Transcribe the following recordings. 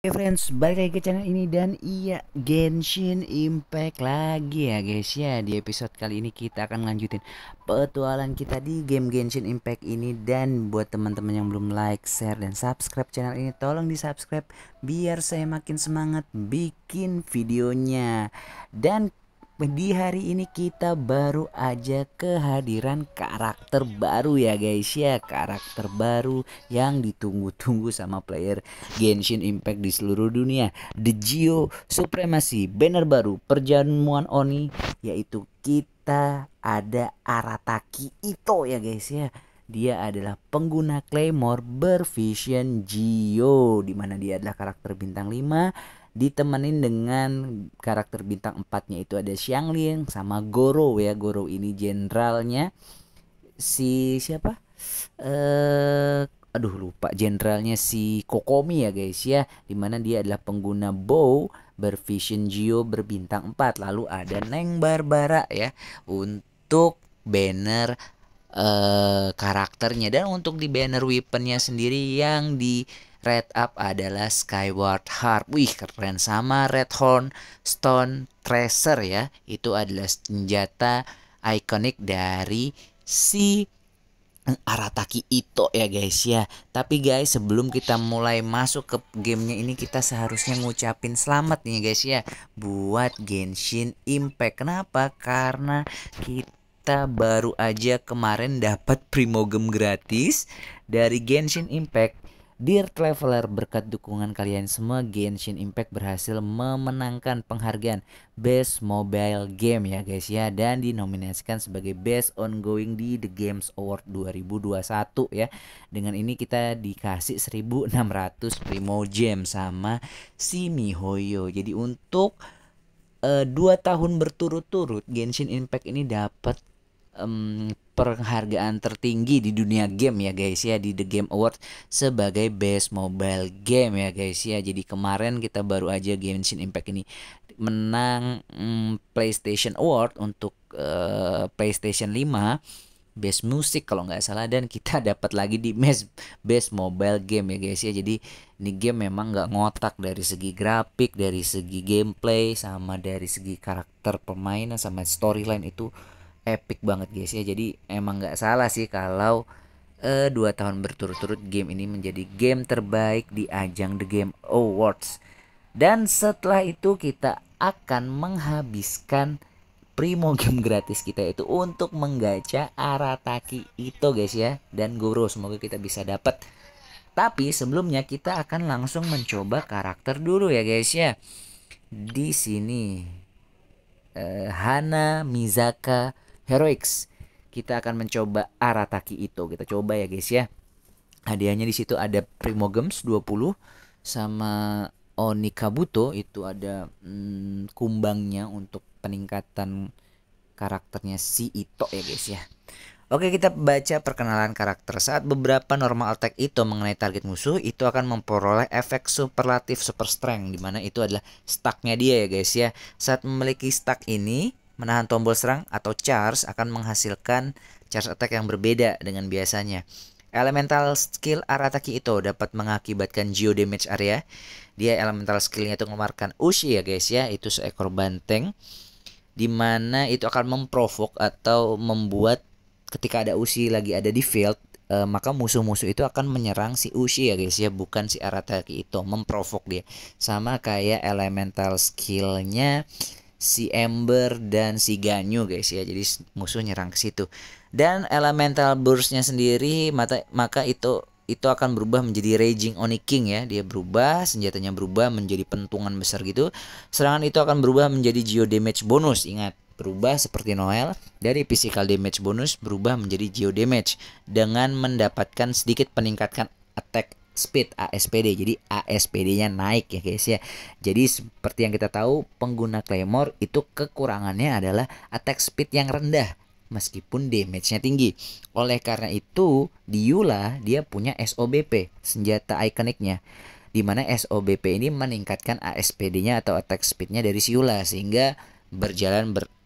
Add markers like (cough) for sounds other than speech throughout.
Oke hey friends, balik lagi ke channel ini dan iya Genshin Impact lagi ya guys ya Di episode kali ini kita akan lanjutin petualangan kita di game Genshin Impact ini Dan buat teman-teman yang belum like, share, dan subscribe channel ini Tolong di subscribe biar saya makin semangat bikin videonya Dan di hari ini kita baru aja kehadiran karakter baru ya guys ya karakter baru yang ditunggu-tunggu sama player Genshin Impact di seluruh dunia The Geo Supremacy banner baru perjamuan Oni yaitu kita ada Arataki Ito ya guys ya dia adalah pengguna Claymore bervision Geo dimana dia adalah karakter bintang 5 ditemenin dengan karakter bintang empatnya itu ada Xiang Xiangling sama Goro ya Goro ini jenderalnya si siapa eh aduh lupa jenderalnya si Kokomi ya guys ya dimana dia adalah pengguna bow bervision geo berbintang empat lalu ada Neng Barbara ya untuk banner eh karakternya dan untuk di banner weaponnya sendiri yang di Red Up adalah Skyward Harp. Wih, keren sama Red Horn Stone Tracer ya. Itu adalah senjata ikonik dari si eh, Arataki Ito ya guys ya Tapi guys sebelum kita mulai masuk ke gamenya ini Kita seharusnya ngucapin selamat nih guys ya Buat Genshin Impact Kenapa? Karena kita baru aja kemarin dapat primogem gratis Dari Genshin Impact Dear Traveler, berkat dukungan kalian semua, Genshin Impact berhasil memenangkan penghargaan Best Mobile Game ya guys ya dan dinominasikan sebagai Best Ongoing di The Games Award 2021 ya. Dengan ini kita dikasih 1600 Primo Gem sama si Mihoyo. Jadi untuk uh, dua tahun berturut-turut Genshin Impact ini dapat penghargaan tertinggi di dunia game ya guys ya di The Game Awards sebagai best mobile game ya guys ya. Jadi kemarin kita baru aja Genshin Impact ini menang hmm, PlayStation Award untuk uh, PlayStation 5 Best Music kalau nggak salah dan kita (laughs) dapat lagi di Best Best Mobile Game ya guys ya. Jadi ini game memang nggak ngotak dari segi grafik, dari segi gameplay sama dari segi karakter permainan sama storyline itu epic banget guys ya jadi emang nggak salah sih kalau uh, dua tahun berturut-turut game ini menjadi game terbaik di ajang The Game Awards dan setelah itu kita akan menghabiskan primo game (laughs) gratis kita itu untuk menggacha Arataki itu guys ya dan Guru. semoga kita bisa dapat tapi sebelumnya kita akan langsung mencoba karakter dulu ya guys ya di sini eh, Hana Mizaka heroics. Kita akan mencoba Arataki itu. Kita coba ya guys ya. Hadiahnya di situ ada Primogems 20 sama Onikabuto itu ada hmm, kumbangnya untuk peningkatan karakternya si Ito ya guys ya. Oke kita baca perkenalan karakter Saat beberapa normal attack itu mengenai target musuh itu akan memperoleh efek superlatif super strength Dimana itu adalah stacknya dia ya guys ya Saat memiliki stack ini menahan tombol serang atau charge akan menghasilkan charge attack yang berbeda dengan biasanya. Elemental skill Arataki itu dapat mengakibatkan geo damage area. Dia elemental skillnya itu mengeluarkan ushi ya guys ya, itu seekor banteng. Dimana itu akan memprovok atau membuat ketika ada ushi lagi ada di field, eh, maka musuh-musuh itu akan menyerang si ushi ya guys ya, bukan si Arataki itu memprovok dia. Sama kayak elemental skillnya si Ember dan si Ganyu guys ya. Jadi musuh nyerang ke situ. Dan elemental burstnya sendiri maka, maka itu itu akan berubah menjadi Raging oni king ya. Dia berubah, senjatanya berubah menjadi pentungan besar gitu. Serangan itu akan berubah menjadi geo damage bonus. Ingat, berubah seperti Noel dari physical damage bonus berubah menjadi geo damage dengan mendapatkan sedikit peningkatan attack Speed ASPD. Jadi ASPD-nya naik ya guys ya. Jadi seperti yang kita tahu pengguna Claymore itu kekurangannya adalah attack speed yang rendah meskipun damage-nya tinggi. Oleh karena itu, di Yula dia punya SOBP, senjata ikoniknya. Di mana SOBP ini meningkatkan ASPD-nya atau attack speed-nya dari Yula sehingga berjalan bersama.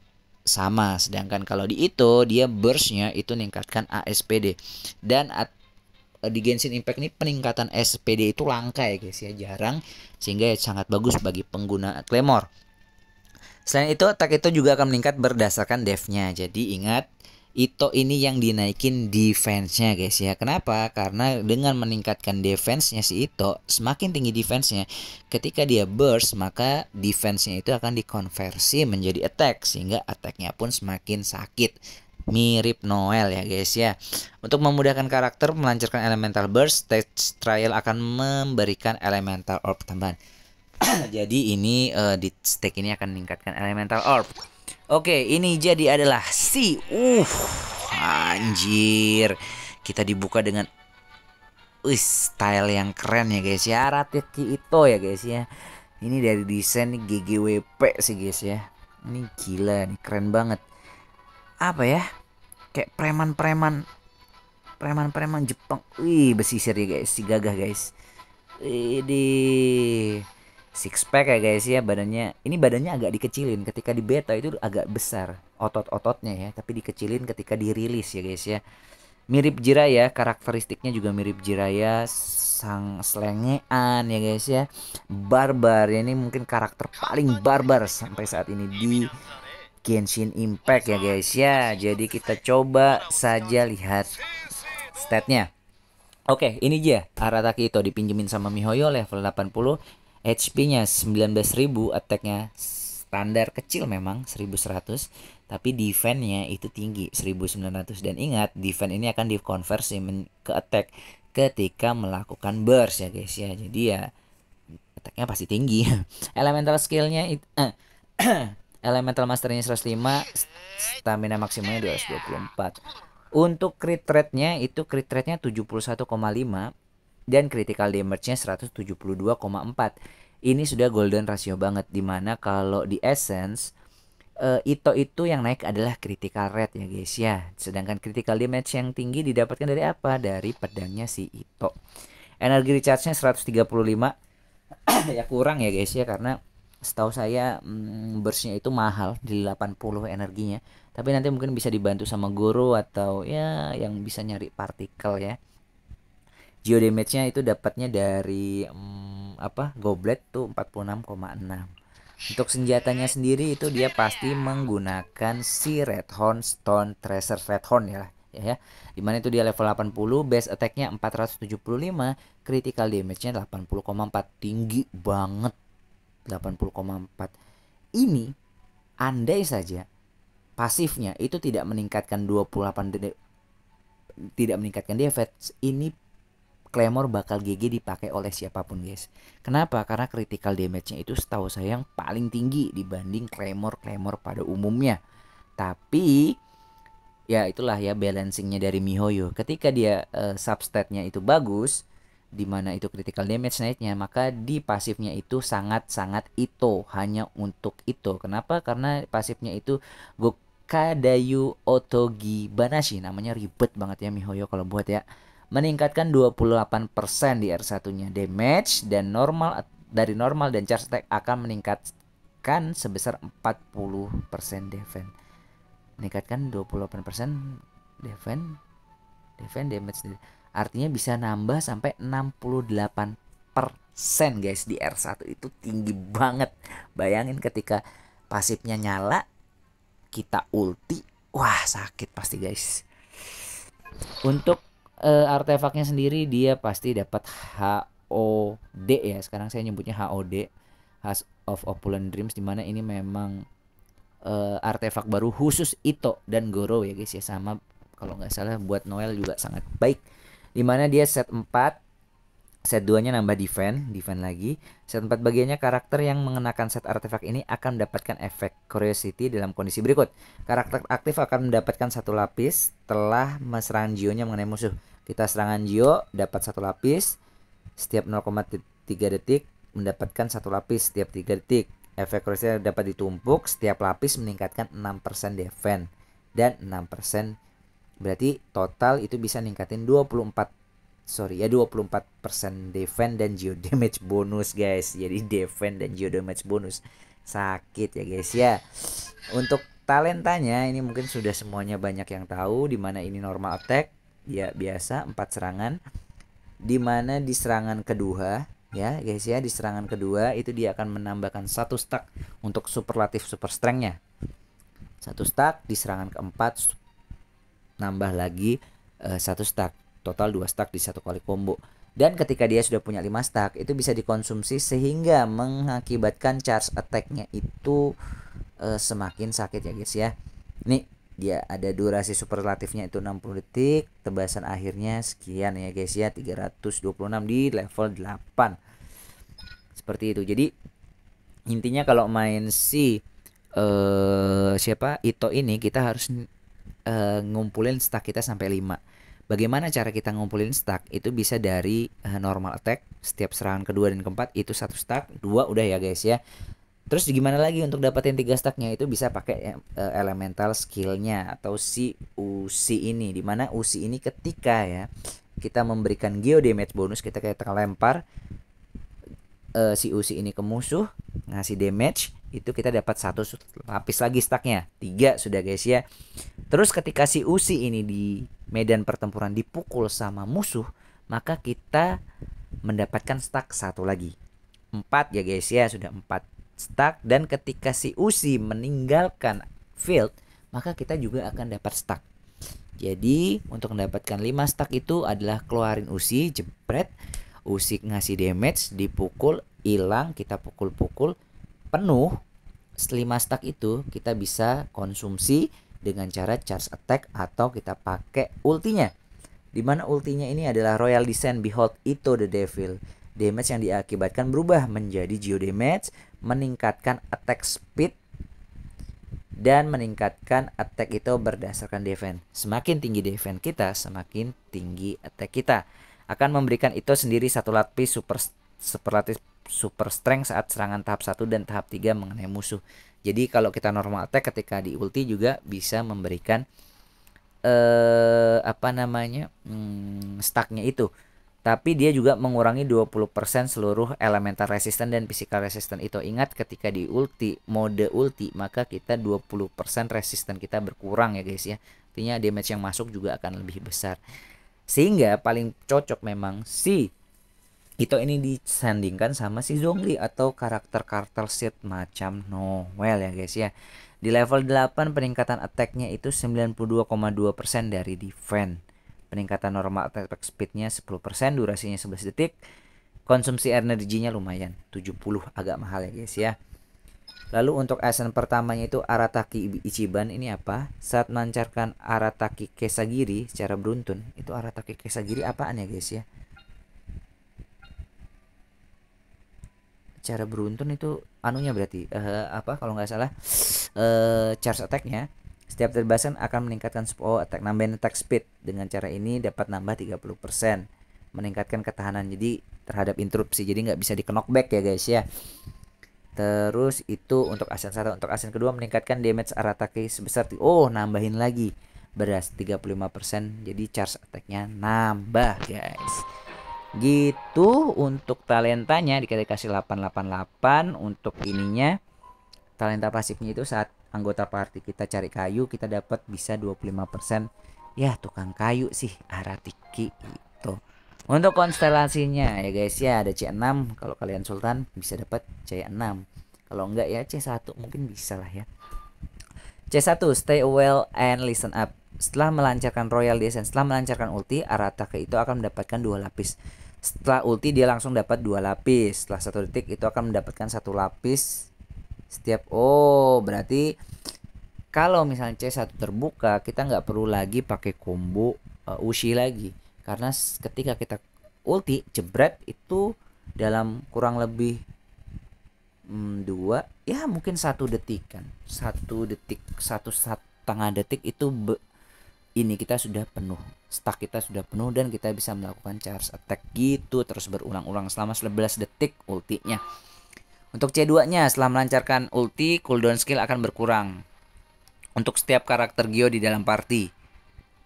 sedangkan kalau di itu dia burst-nya itu meningkatkan ASPD dan Eh, di Genshin Impact ini peningkatan SPD itu langka ya guys ya jarang sehingga ya sangat bagus bagi pengguna Claymore. Selain itu attack itu juga akan meningkat berdasarkan devnya. Jadi ingat itu ini yang dinaikin defense-nya guys ya. Kenapa? Karena dengan meningkatkan defense-nya si itu semakin tinggi defense-nya, ketika dia burst maka defense-nya itu akan dikonversi menjadi attack sehingga attack-nya pun semakin sakit mirip Noel ya guys ya. Untuk memudahkan karakter melancarkan elemental burst, stage trial akan memberikan elemental orb tambahan. (clears throat) Jadi ini uh, di stake ini akan meningkatkan elemental orb. Oke, ini jadi adalah si uh anjir. Kita dibuka dengan uh, style yang keren ya guys ya. Ratiki itu ya guys ya. Ini dari desain GGWP sih guys ya. Ini gila nih keren banget apa ya kayak preman-preman preman-preman Jepang wih besisir ya guys si gagah guys ini six pack ya guys ya badannya ini badannya agak dikecilin ketika di beta itu agak besar otot-ototnya ya tapi dikecilin ketika dirilis ya guys ya mirip Jiraya karakteristiknya juga mirip Jiraya sang selengean ya guys ya barbar ya ini mungkin karakter paling barbar sampai saat ini di Genshin Impact ya guys ya jadi kita coba saja lihat statnya Oke ini dia Arataki itu dipinjemin sama Mihoyo level 80 HP nya 19.000 attack nya standar kecil memang 1100 tapi defense nya itu tinggi 1900 dan ingat defense ini akan dikonversi ke attack ketika melakukan burst ya guys ya jadi ya nya pasti tinggi (laughs) elemental skill nya itu eh, (clears throat) Elemental Masternya 105, stamina maksimumnya 224. Untuk crit rate-nya itu crit rate-nya 71,5 dan critical damage-nya 172,4. Ini sudah golden ratio banget dimana kalau di essence uh, Ito itu yang naik adalah critical rate ya guys ya. Sedangkan critical damage yang tinggi didapatkan dari apa? Dari pedangnya si Ito. Energi recharge-nya 135. (coughs) ya kurang ya guys ya karena setahu saya hmm, bersnya itu mahal di 80 energinya tapi nanti mungkin bisa dibantu sama guru atau ya yang bisa nyari partikel ya geodamage-nya itu dapatnya dari hmm, apa goblet tuh 46,6 untuk senjatanya sendiri itu dia pasti menggunakan si red horn Stone Tracer horn ya ya dimana itu dia level 80 base attacknya 475 critical damage nya 80,4 tinggi banget 80,4 ini andai saja pasifnya itu tidak meningkatkan 28 de- tidak meningkatkan defense ini Claymore bakal GG dipakai oleh siapapun guys Kenapa? Karena critical damage-nya itu setahu saya yang paling tinggi dibanding Claymore-Claymore pada umumnya Tapi ya itulah ya balancingnya dari Mihoyo Ketika dia uh, substatnya itu bagus di mana itu critical damage naiknya maka di pasifnya itu sangat-sangat itu hanya untuk itu kenapa karena pasifnya itu Gokadayu Otogi Banashi namanya ribet banget ya Mihoyo kalau buat ya meningkatkan 28% di R1 nya damage dan normal dari normal dan charge attack akan meningkatkan sebesar 40% defense meningkatkan 28% defense defense damage Artinya bisa nambah sampai 68 guys di R1 itu tinggi banget. Bayangin ketika pasifnya nyala, kita ulti, wah sakit pasti guys. Untuk uh, artefaknya sendiri dia pasti dapat HOD ya. Sekarang saya nyebutnya HOD, House of Opulent Dreams dimana ini memang uh, artefak baru khusus Ito dan Goro ya guys ya sama kalau nggak salah buat Noel juga sangat baik Dimana dia set 4 Set 2 nya nambah defense Defense lagi Set 4 bagiannya karakter yang mengenakan set artefak ini Akan mendapatkan efek curiosity dalam kondisi berikut Karakter aktif akan mendapatkan satu lapis telah serangan Gio-nya mengenai musuh Kita serangan Gio dapat satu lapis Setiap 0,3 detik mendapatkan satu lapis setiap 3 detik Efek curiosity dapat ditumpuk Setiap lapis meningkatkan 6% defense Dan 6% Berarti total itu bisa ningkatin 24 sorry ya 24% defense dan geo damage bonus guys. Jadi defense dan geo damage bonus sakit ya guys ya. Untuk talentanya ini mungkin sudah semuanya banyak yang tahu di mana ini normal attack ya biasa 4 serangan di mana di serangan kedua ya guys ya di serangan kedua itu dia akan menambahkan satu stack untuk superlatif super strengthnya satu stack di serangan keempat nambah lagi uh, satu stack total dua stack di satu kali combo dan ketika dia sudah punya 5 stack itu bisa dikonsumsi sehingga mengakibatkan charge attacknya itu uh, semakin sakit ya guys ya ini dia ada durasi superlatifnya itu 60 detik tebasan akhirnya sekian ya guys ya 326 di level 8 seperti itu jadi intinya kalau main si uh, siapa Ito ini kita harus uh, ngumpulin stack kita sampai 5. Bagaimana cara kita ngumpulin stack? Itu bisa dari uh, normal attack setiap serangan kedua dan keempat itu satu stack, dua udah ya guys ya. Terus gimana lagi untuk dapetin tiga stacknya itu bisa pakai uh, elemental skillnya atau si UC ini dimana UC ini ketika ya kita memberikan geo damage bonus kita kayak terlempar uh, si UC ini ke musuh ngasih damage itu kita dapat satu lapis lagi stacknya tiga sudah guys ya Terus ketika si Usi ini di medan pertempuran dipukul sama musuh, maka kita mendapatkan stack satu lagi. Empat ya guys ya, sudah empat stack. Dan ketika si Usi meninggalkan field, maka kita juga akan dapat stack. Jadi untuk mendapatkan lima stack itu adalah keluarin usi, jepret, usi ngasih damage, dipukul, hilang, kita pukul-pukul, penuh. 5 stack itu kita bisa konsumsi dengan cara charge attack atau kita pakai ultinya. Dimana ultinya ini adalah Royal Descent Behold Ito the Devil. Damage yang diakibatkan berubah menjadi geo damage, meningkatkan attack speed dan meningkatkan attack itu berdasarkan defense. Semakin tinggi defense kita, semakin tinggi attack kita. Akan memberikan itu sendiri satu lapis super superlatif super strength saat serangan tahap 1 dan tahap 3 mengenai musuh. Jadi kalau kita normal attack ketika di ulti juga bisa memberikan eh apa namanya? Hmm, stacknya itu. Tapi dia juga mengurangi 20% seluruh elemental resisten dan physical resisten itu. Ingat ketika di ulti, mode ulti, maka kita 20% resisten kita berkurang ya guys ya. Artinya damage yang masuk juga akan lebih besar. Sehingga paling cocok memang si kita gitu, ini disandingkan sama si Zhongli atau karakter karakter seed macam Noel ya guys ya. Di level 8 peningkatan attack-nya itu 92,2% dari defense. Peningkatan normal attack speednya nya 10%, durasinya 11 detik. Konsumsi energinya lumayan, 70 agak mahal ya guys ya. Lalu untuk action pertamanya itu Arataki Ichiban ini apa? Saat melancarkan Arataki Kesagiri secara beruntun, itu Arataki Kesagiri apaan ya guys ya? cara beruntun itu anunya berarti uh, apa kalau nggak salah uh, charge attacknya setiap terbasan akan meningkatkan oh, attack nambahin attack speed dengan cara ini dapat nambah 30% meningkatkan ketahanan jadi terhadap interupsi jadi nggak bisa di knockback ya guys ya terus itu untuk asen satu untuk asen kedua meningkatkan damage arataki sebesar oh nambahin lagi beras 35% jadi charge attacknya nambah guys gitu untuk talentanya dikasih 888 untuk ininya talenta pasifnya itu saat anggota party kita cari kayu kita dapat bisa 25% ya tukang kayu sih aratiki itu untuk konstelasinya ya guys ya ada C6 kalau kalian sultan bisa dapat C6 kalau enggak ya C1 mungkin bisa lah ya C1 stay well and listen up setelah melancarkan royal descent setelah melancarkan ulti Aratake itu akan mendapatkan dua lapis setelah ulti dia langsung dapat dua lapis. Setelah satu detik itu akan mendapatkan satu lapis setiap oh berarti kalau misalnya C1 terbuka kita nggak perlu lagi pakai combo uh, ushi lagi karena ketika kita ulti jebret itu dalam kurang lebih hmm, dua ya mungkin satu detik kan satu detik satu setengah detik itu ini kita sudah penuh stack kita sudah penuh dan kita bisa melakukan charge attack gitu terus berulang-ulang selama 11 detik ultinya untuk C2 nya setelah melancarkan ulti cooldown skill akan berkurang untuk setiap karakter Gio di dalam party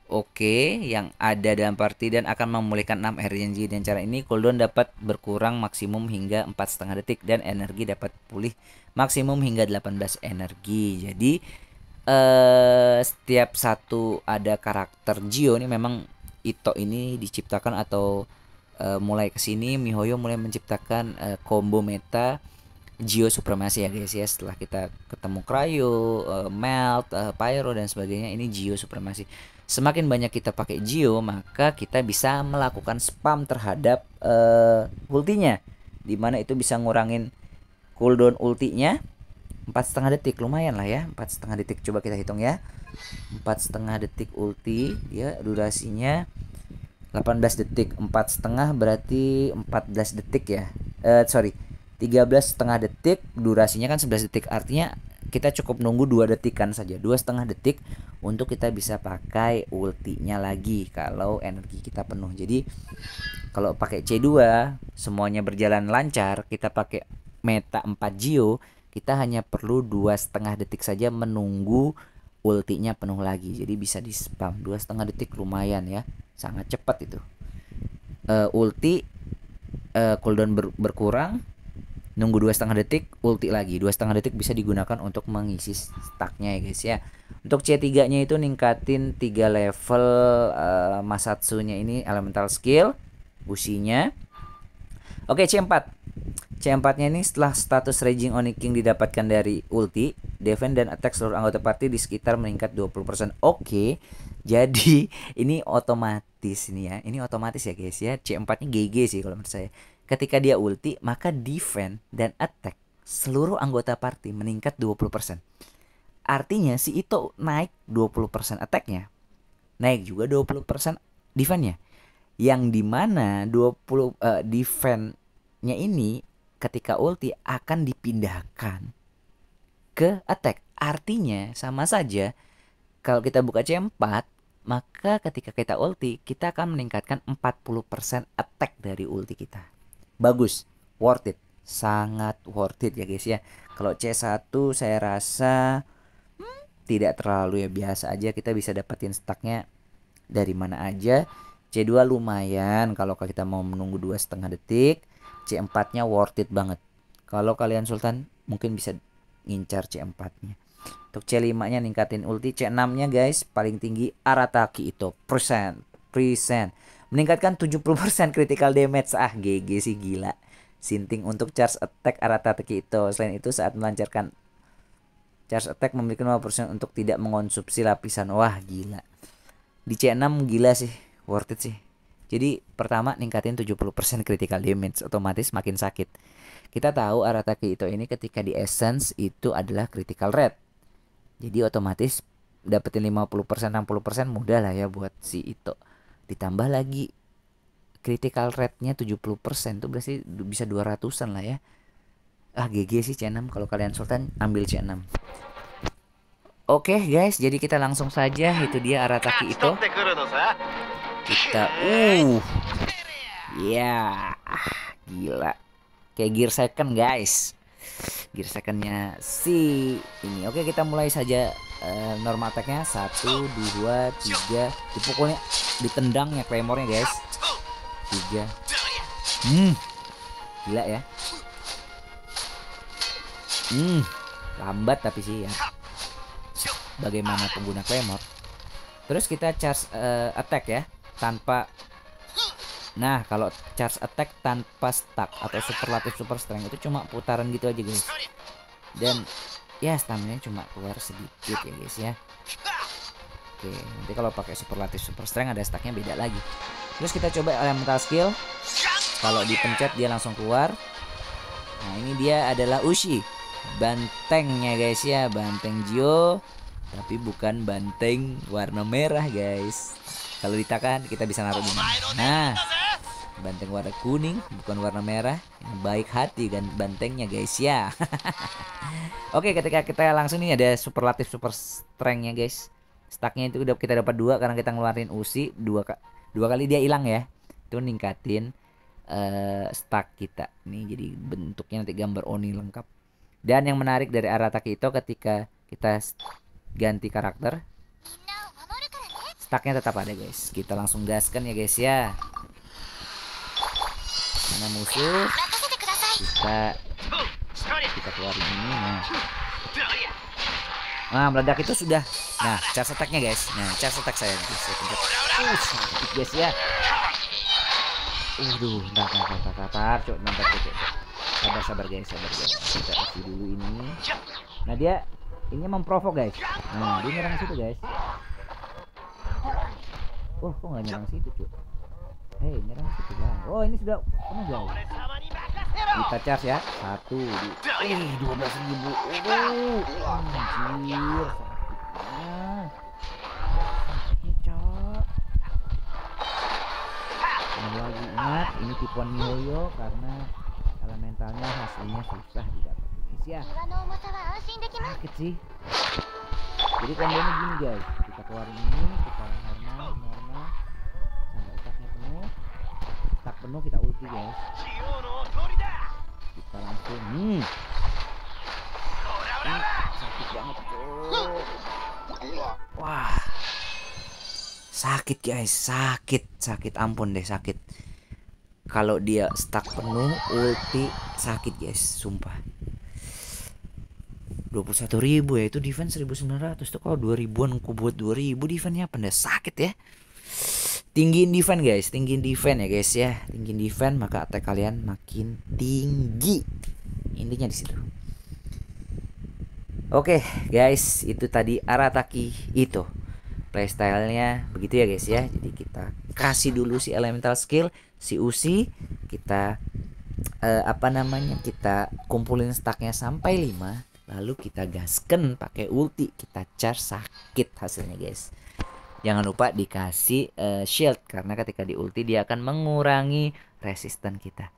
Oke yang ada dalam party dan akan memulihkan 6 energi dan cara ini cooldown dapat berkurang maksimum hingga empat setengah detik dan energi dapat pulih maksimum hingga 18 energi jadi Eh, setiap satu ada karakter Gio ini memang Ito ini diciptakan atau uh, mulai kesini Mihoyo mulai menciptakan uh, combo meta Gio Supremasi ya guys ya setelah kita ketemu Cryo, uh, Melt, uh, Pyro dan sebagainya ini Gio Supremasi. Semakin banyak kita pakai Gio maka kita bisa melakukan spam terhadap uh, ultinya dimana itu bisa ngurangin cooldown ultinya empat setengah detik lumayan lah ya empat setengah detik coba kita hitung ya empat setengah detik ulti ya durasinya 18 detik empat setengah berarti 14 detik ya eh, sorry 13 setengah detik durasinya kan 11 detik artinya kita cukup nunggu dua detikan saja dua setengah detik untuk kita bisa pakai ultinya lagi kalau energi kita penuh jadi kalau pakai C2 semuanya berjalan lancar kita pakai meta 4 Geo kita hanya perlu dua setengah detik saja menunggu ultinya penuh lagi jadi bisa di spam dua setengah detik lumayan ya sangat cepat itu uh, ulti uh, cooldown ber berkurang nunggu dua setengah detik ulti lagi dua setengah detik bisa digunakan untuk mengisi stacknya ya guys ya untuk C3 nya itu ningkatin tiga level uh, masatsunya ini elemental skill businya oke C4 C4-nya ini setelah status Raging oni king didapatkan dari ulti, defense dan attack seluruh anggota party di sekitar meningkat 20%. Oke. Okay. Jadi (laughs) ini otomatis nih ya. Ini otomatis ya guys ya. C4-nya GG sih kalau menurut saya. Ketika dia ulti, maka defense dan attack seluruh anggota party meningkat 20%. Artinya si itu naik 20% attack-nya. Naik juga 20% defense-nya. Yang dimana 20 uh, eh, defense nya ini ketika ulti akan dipindahkan ke attack. Artinya sama saja kalau kita buka C4 maka ketika kita ulti kita akan meningkatkan 40% attack dari ulti kita. Bagus, worth it. Sangat worth it ya guys ya. Kalau C1 saya rasa hmm, tidak terlalu ya biasa aja kita bisa dapetin stacknya dari mana aja. C2 lumayan kalau kita mau menunggu dua setengah detik. C4-nya worth it banget. Kalau kalian Sultan mungkin bisa ngincar C4-nya. Untuk C5-nya ningkatin ulti, C6-nya guys paling tinggi Arataki itu persen, persen. Meningkatkan 70% critical damage ah GG sih gila. Sinting untuk charge attack Arataki itu. Selain itu saat melancarkan charge attack memiliki 5% untuk tidak mengonsumsi lapisan. Wah, gila. Di C6 gila sih, worth it sih. Jadi pertama ningkatin 70% critical damage otomatis makin sakit. Kita tahu Arataki Ito ini ketika di essence itu adalah critical red. Jadi otomatis dapetin 50% 60% mudah lah ya buat si Ito. Ditambah lagi critical rate-nya 70% tuh berarti bisa 200-an lah ya. Ah GG sih C6 kalau kalian Sultan ambil C6. Oke okay, guys, jadi kita langsung saja itu dia Arataki Ito kita uh ya yeah. gila kayak gear second guys gear secondnya si ini oke kita mulai saja uh, eh, norm attacknya satu dua tiga dipukulnya ditendang ya claymore nya guys tiga hmm gila ya hmm lambat tapi sih ya bagaimana pengguna claymore terus kita charge uh, attack ya tanpa Nah, kalau charge attack tanpa stack atau superlatif super strength itu cuma putaran gitu aja, guys. Dan ya stamina cuma keluar sedikit ya, guys ya. Oke, nanti kalau pakai superlatif super strength ada stacknya beda lagi. Terus kita coba elemental skill. Kalau dipencet dia langsung keluar. Nah, ini dia adalah Ushi. Bantengnya guys ya, banteng Jio. Tapi bukan banteng warna merah, guys. Kalau ditakan kita bisa naruh di mana. Nah, banteng warna kuning bukan warna merah. Yang baik hati dan bantengnya guys ya. (laughs) Oke, ketika kita langsung nih ada superlatif super strength-nya guys. Stacknya itu udah kita dapat dua karena kita ngeluarin usi dua dua kali dia hilang ya. Itu ningkatin uh, eh, stack kita. Nih jadi bentuknya nanti gambar Oni lengkap. Dan yang menarik dari Arataki itu ketika kita ganti karakter Stucknya tetap ada guys Kita langsung gaskan ya guys ya Mana musuh Kita Kita keluarin ini Nah Nah meledak itu sudah Nah charge attacknya guys Nah charge attack saya guys Saya pencet uh, guys ya Waduh, entar, entar, entar, entar, cok, entar, cok, cok, sabar, sabar guys, sabar guys. Kita kasih dulu ini. Nah dia, ini memprovok guys. Nah dia nyerang situ guys. Wah, kok nggak nyerang situ, cuy? Hei, nyerang situ lah. Oh, ini sudah kena jauh. Kita charge ya. Satu. Ih, dua belas ribu. Oh, anjir. Sakitnya. cok. Ini lagi ingat, ini tipuan Mihoyo karena elementalnya hasilnya susah didapat. Ya. Sakit sih. Jadi kombonya gini guys, kita keluarin ini, kita normal sampai otaknya penuh penuh kita ulti guys kita langsung hmm. sakit banget wah sakit guys sakit sakit ampun deh sakit kalau dia stuck penuh ulti sakit guys sumpah 21 ribu ya itu defense 1900 tuh kalau 2000an aku buat 2000 defense-nya pendek sakit ya tinggiin defense guys tinggiin defense ya guys ya tinggiin defense maka attack kalian makin tinggi intinya di situ oke okay, guys itu tadi Arataki itu playstylenya begitu ya guys ya jadi kita kasih dulu si elemental skill si usi kita eh, apa namanya kita kumpulin stacknya sampai 5 lalu kita gasken pakai ulti kita charge sakit hasilnya guys jangan lupa dikasih uh, shield karena ketika di ulti dia akan mengurangi resisten kita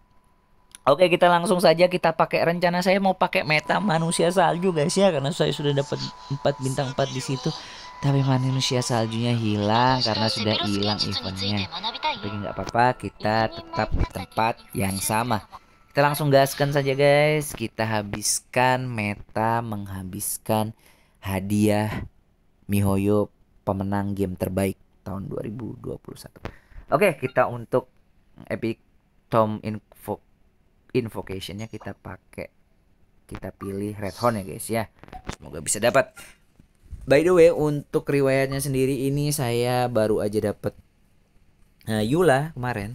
Oke kita langsung saja kita pakai rencana saya mau pakai meta manusia salju guys ya karena saya sudah dapat 4 bintang 4 di situ tapi manusia saljunya hilang karena sudah hilang eventnya tapi nggak apa-apa kita tetap di tempat yang sama kita langsung gaskan saja guys. Kita habiskan meta menghabiskan hadiah Mihoyo pemenang game terbaik tahun 2021. Oke, kita untuk epic Tom Invo invocationnya kita pakai kita pilih Red Horn ya guys ya. Semoga bisa dapat. By the way, untuk riwayatnya sendiri ini saya baru aja dapat uh, eh, Yula kemarin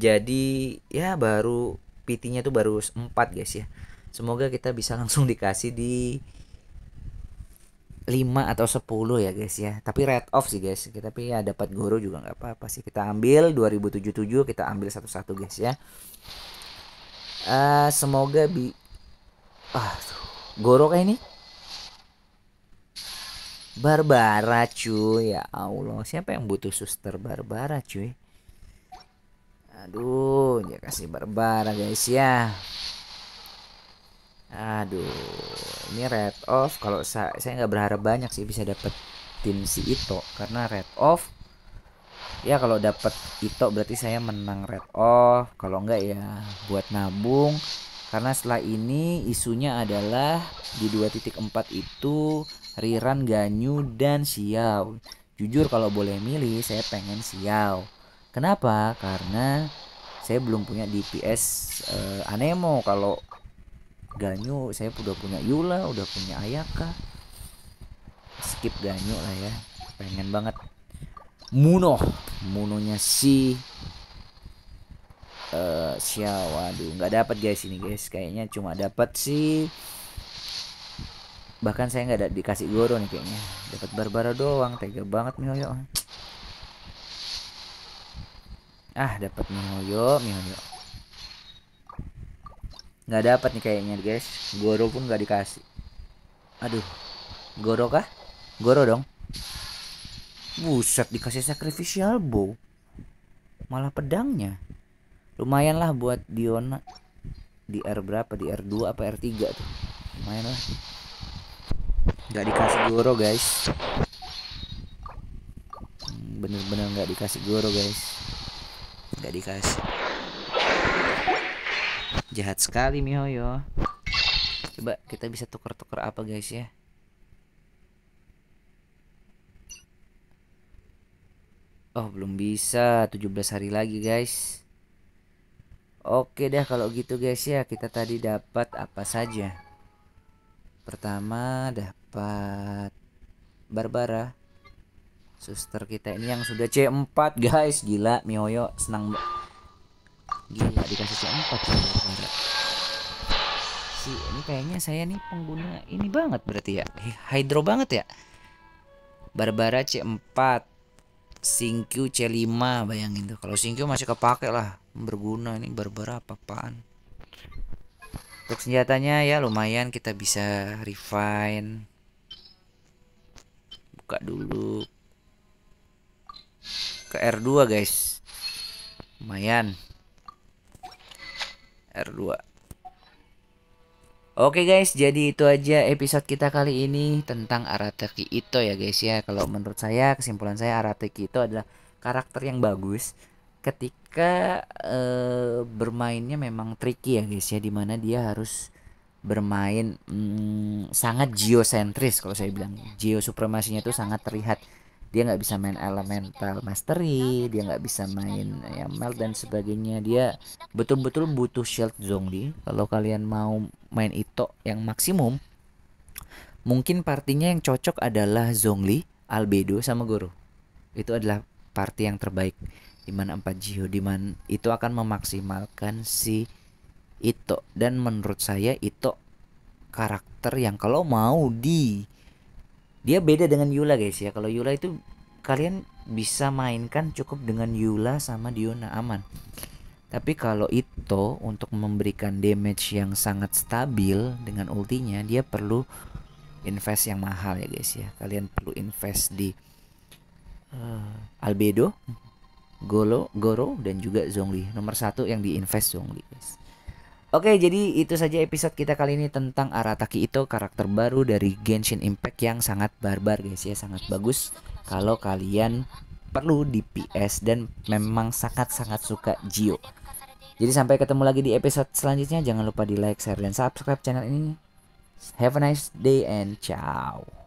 jadi ya baru PT-nya tuh baru 4 guys ya semoga kita bisa (laughs) langsung dikasih di 5 atau 10 ya guys ya tapi red off sih guys tapi ya dapat guru juga nggak apa-apa sih kita ambil 2077 kita ambil satu-satu guys ya uh, semoga bi ah tuh. goro kayak ini Barbara cuy ya Allah siapa yang butuh suster Barbara cuy Aduh, dia kasih berbara guys ya. Aduh, ini red off. Kalau saya saya nggak berharap banyak sih bisa dapetin si Ito karena red off. Ya kalau dapet Ito berarti saya menang red off. Kalau nggak ya buat nabung. Karena setelah ini isunya adalah di 2.4 itu Riran, Ganyu, dan Xiao. Jujur kalau boleh milih saya pengen Xiao Kenapa? Karena saya belum punya DPS uh, eh, Anemo kalau Ganyu saya udah punya Yula, udah punya Ayaka. Skip Ganyu lah ya. Pengen banget Muno, Munonya si uh, eh, Xiao. Waduh, nggak dapat guys ini guys. Kayaknya cuma dapat si bahkan saya nggak ada dikasih Goro nih kayaknya. Dapat Barbara doang, tega banget nih Ah, dapat mihoyo, mihoyo. Nggak dapat nih kayaknya, guys. Goro pun nggak dikasih. Aduh. Goro kah? Goro dong. Buset, dikasih sacrificial bow. Malah pedangnya. Lumayan lah buat Diona. Di R berapa? Di R2 apa R3 tuh? Lumayan lah. Nggak dikasih Goro, guys. Hmm, bener-bener nggak dikasih Goro, guys gak dikasih jahat sekali mihoyo coba kita bisa tuker-tuker apa guys ya oh belum bisa 17 hari lagi guys oke dah kalau gitu guys ya kita tadi dapat apa saja pertama dapat Barbara Suster kita ini yang sudah C4 guys Gila Mioyo senang Gila dikasih C4 ya. Si, ini kayaknya saya nih pengguna ini banget berarti ya Hydro banget ya Barbara C4 Singkyu C5 bayangin tuh kalau Singkyu masih kepake lah berguna ini Barbara apa-apaan untuk senjatanya ya lumayan kita bisa refine buka dulu ke R2 guys lumayan R2 Oke guys, jadi itu aja episode kita kali ini tentang Arateki Ito ya guys ya. Kalau menurut saya, kesimpulan saya Arateki Ito adalah karakter yang bagus ketika uh, bermainnya memang tricky ya guys ya, dimana dia harus bermain mm, sangat geosentris kalau saya bilang. Geosupremasinya itu sangat terlihat dia nggak bisa main elemental mastery dia nggak bisa main ya melt dan sebagainya dia betul-betul butuh shield zongli kalau kalian mau main itu yang maksimum mungkin partinya yang cocok adalah zongli albedo sama guru itu adalah party yang terbaik dimana empat jio diman itu akan memaksimalkan si ito dan menurut saya ito karakter yang kalau mau di dia beda dengan Yula guys ya. Kalau Yula itu kalian bisa mainkan cukup dengan Yula sama Diona aman. Tapi kalau itu untuk memberikan damage yang sangat stabil dengan ultinya dia perlu invest yang mahal ya guys ya. Kalian perlu invest di uh, Albedo, Golo, Goro dan juga Zhongli. Nomor satu yang diinvest Zhongli guys. Oke, jadi itu saja episode kita kali ini tentang Arataki itu karakter baru dari Genshin Impact yang sangat barbar guys ya, sangat bagus. Kalau kalian perlu DPS dan memang sangat-sangat suka Gio. Jadi sampai ketemu lagi di episode selanjutnya, jangan lupa di like, share, dan subscribe channel ini. Have a nice day and ciao.